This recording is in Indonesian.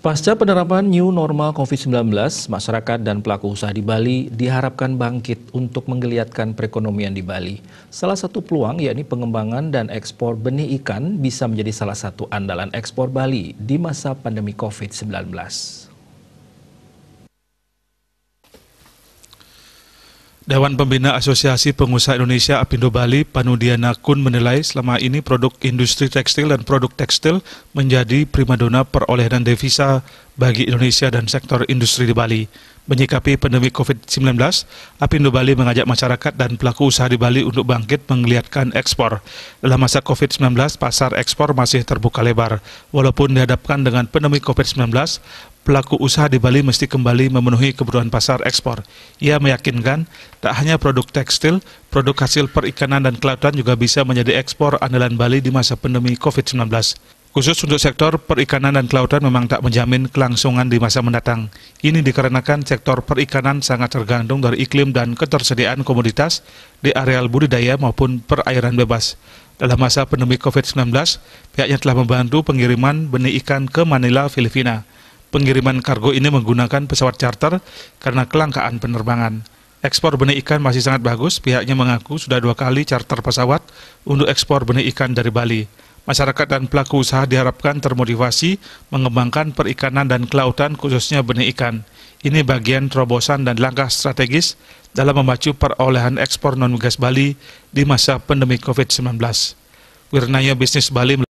Pasca penerapan new normal COVID-19, masyarakat dan pelaku usaha di Bali diharapkan bangkit untuk menggeliatkan perekonomian di Bali. Salah satu peluang yakni pengembangan dan ekspor benih ikan bisa menjadi salah satu andalan ekspor Bali di masa pandemi COVID-19. Dewan Pembina Asosiasi Pengusaha Indonesia Apindo Bali Panudiana Kun menilai selama ini produk industri tekstil dan produk tekstil menjadi primadona perolehan devisa bagi Indonesia dan sektor industri di Bali menyikapi pandemi COVID-19, Apindo Bali mengajak masyarakat dan pelaku usaha di Bali untuk bangkit menggeliatkan ekspor. Dalam masa COVID-19, pasar ekspor masih terbuka lebar. Walaupun dihadapkan dengan pandemi COVID-19, pelaku usaha di Bali mesti kembali memenuhi kebutuhan pasar ekspor. Ia meyakinkan, tak hanya produk tekstil, produk hasil perikanan dan kelautan juga bisa menjadi ekspor andalan Bali di masa pandemi COVID-19. Khusus untuk sektor perikanan dan kelautan memang tak menjamin kelangsungan di masa mendatang. Ini dikarenakan sektor perikanan sangat tergantung dari iklim dan ketersediaan komoditas di areal budidaya maupun perairan bebas. Dalam masa pandemi COVID-19, pihaknya telah membantu pengiriman benih ikan ke Manila, Filipina. Pengiriman kargo ini menggunakan pesawat charter karena kelangkaan penerbangan. Ekspor benih ikan masih sangat bagus, pihaknya mengaku sudah dua kali charter pesawat untuk ekspor benih ikan dari Bali. Masyarakat dan pelaku usaha diharapkan termotivasi mengembangkan perikanan dan kelautan khususnya benih ikan. Ini bagian terobosan dan langkah strategis dalam memacu perolehan ekspor non migas Bali di masa pandemi COVID-19. Wirnaya Bisnis Bali